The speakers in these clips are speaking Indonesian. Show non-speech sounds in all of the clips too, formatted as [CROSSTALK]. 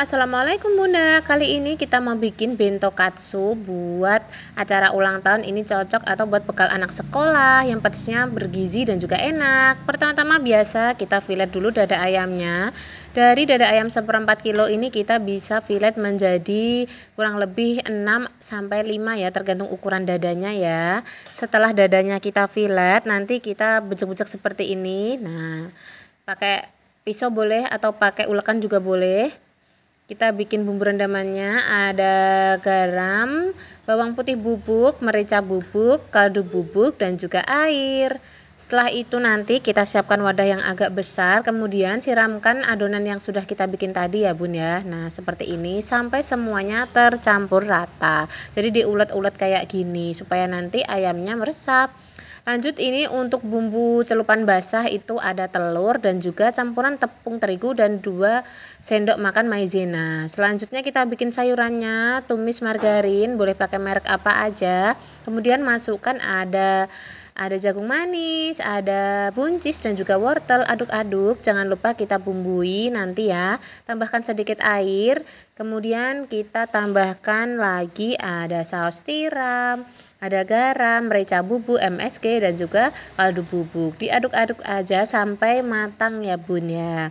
Assalamualaikum Bunda Kali ini kita mau bikin bento katsu Buat acara ulang tahun ini cocok Atau buat bekal anak sekolah Yang pastinya bergizi dan juga enak Pertama-tama biasa kita fillet dulu dada ayamnya Dari dada ayam seperempat kilo ini Kita bisa fillet menjadi kurang lebih 6 sampai 5 ya Tergantung ukuran dadanya ya Setelah dadanya kita fillet Nanti kita becek-becek seperti ini Nah pakai pisau boleh atau pakai ulekan juga boleh kita bikin bumbu rendamannya ada garam, bawang putih bubuk, merica bubuk, kaldu bubuk dan juga air. Setelah itu nanti kita siapkan wadah yang agak besar, kemudian siramkan adonan yang sudah kita bikin tadi ya bun ya. Nah seperti ini sampai semuanya tercampur rata. Jadi diulet-ulet kayak gini supaya nanti ayamnya meresap. Lanjut ini untuk bumbu celupan basah itu ada telur dan juga campuran tepung terigu dan 2 sendok makan maizena. Selanjutnya kita bikin sayurannya, tumis margarin, boleh pakai merek apa aja. Kemudian masukkan ada ada jagung manis, ada buncis dan juga wortel aduk-aduk. Jangan lupa kita bumbui nanti ya. Tambahkan sedikit air, kemudian kita tambahkan lagi ada saus tiram, ada garam, merica bubuk, MSG dan juga kaldu bubuk. Diaduk-aduk aja sampai matang ya Bun ya.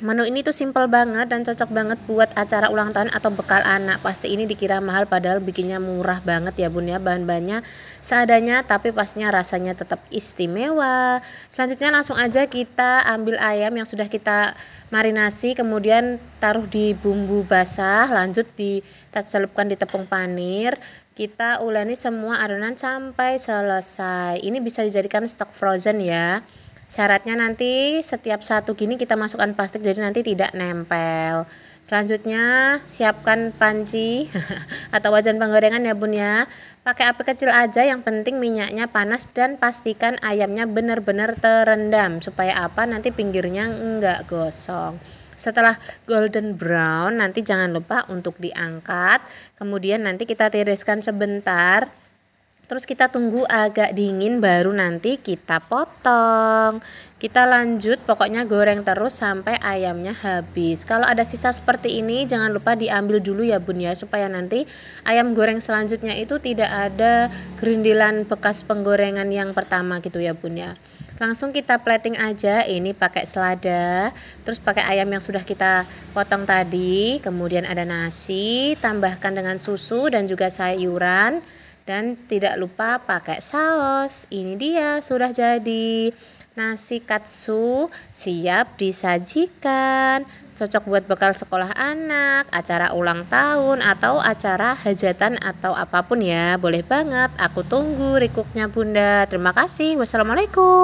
Menu ini tuh simple banget dan cocok banget buat acara ulang tahun atau bekal anak. Pasti ini dikira mahal padahal bikinnya murah banget ya bun ya. Bahan-bahannya seadanya tapi pastinya rasanya tetap istimewa. Selanjutnya langsung aja kita ambil ayam yang sudah kita marinasi. Kemudian taruh di bumbu basah. Lanjut di di tepung panir. Kita uleni semua adonan sampai selesai. Ini bisa dijadikan stok frozen ya. Syaratnya nanti setiap satu gini kita masukkan plastik jadi nanti tidak nempel. Selanjutnya siapkan panci [LAUGHS] atau wajan penggorengan ya bun ya. Pakai api kecil aja yang penting minyaknya panas dan pastikan ayamnya benar-benar terendam supaya apa nanti pinggirnya enggak gosong. Setelah golden brown nanti jangan lupa untuk diangkat. Kemudian nanti kita tiriskan sebentar Terus kita tunggu agak dingin baru nanti kita potong. Kita lanjut pokoknya goreng terus sampai ayamnya habis. Kalau ada sisa seperti ini jangan lupa diambil dulu ya Bun ya supaya nanti ayam goreng selanjutnya itu tidak ada gerindilan bekas penggorengan yang pertama gitu ya Bun ya. Langsung kita plating aja ini pakai selada, terus pakai ayam yang sudah kita potong tadi, kemudian ada nasi, tambahkan dengan susu dan juga sayuran. Dan tidak lupa pakai saus. Ini dia sudah jadi. Nasi katsu siap disajikan. Cocok buat bekal sekolah anak, acara ulang tahun, atau acara hajatan atau apapun ya. Boleh banget. Aku tunggu rikuknya Bunda. Terima kasih. Wassalamualaikum.